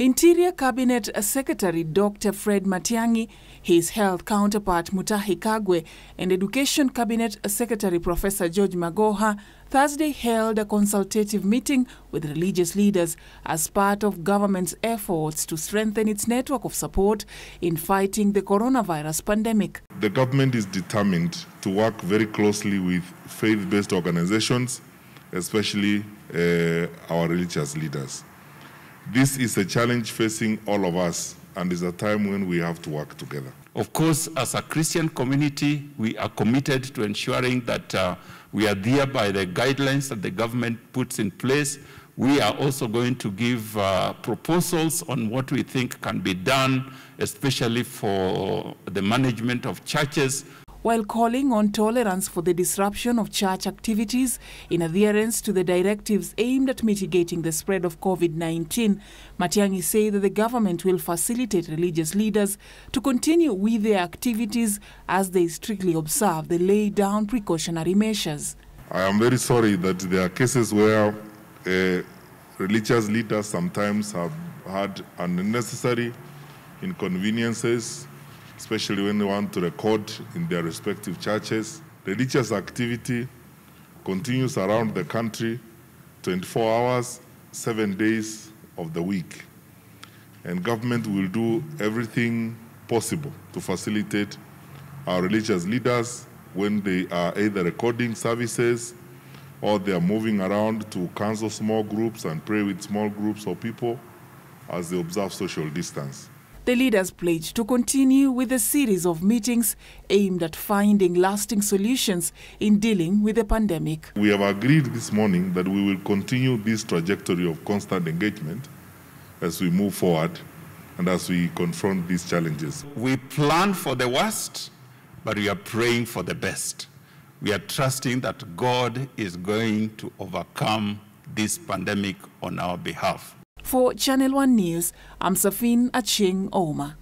Interior Cabinet Secretary Dr. Fred Matiangi, his health counterpart Mutahi Kagwe, and Education Cabinet Secretary Professor George Magoha Thursday held a consultative meeting with religious leaders as part of government's efforts to strengthen its network of support in fighting the coronavirus pandemic. The government is determined to work very closely with faith-based organizations, especially uh, our religious leaders. This is a challenge facing all of us, and it's a time when we have to work together. Of course, as a Christian community, we are committed to ensuring that uh, we are there by the guidelines that the government puts in place. We are also going to give uh, proposals on what we think can be done, especially for the management of churches while calling on tolerance for the disruption of church activities in adherence to the directives aimed at mitigating the spread of COVID-19. Matiangi said that the government will facilitate religious leaders to continue with their activities as they strictly observe the laid down precautionary measures. I am very sorry that there are cases where uh, religious leaders sometimes have had unnecessary inconveniences especially when they want to record in their respective churches. Religious activity continues around the country 24 hours, seven days of the week. And government will do everything possible to facilitate our religious leaders when they are either recording services or they are moving around to counsel small groups and pray with small groups of people as they observe social distance the leaders pledged to continue with a series of meetings aimed at finding lasting solutions in dealing with the pandemic. We have agreed this morning that we will continue this trajectory of constant engagement as we move forward and as we confront these challenges. We plan for the worst, but we are praying for the best. We are trusting that God is going to overcome this pandemic on our behalf. For Channel 1 News, I'm Safin Aching Oma.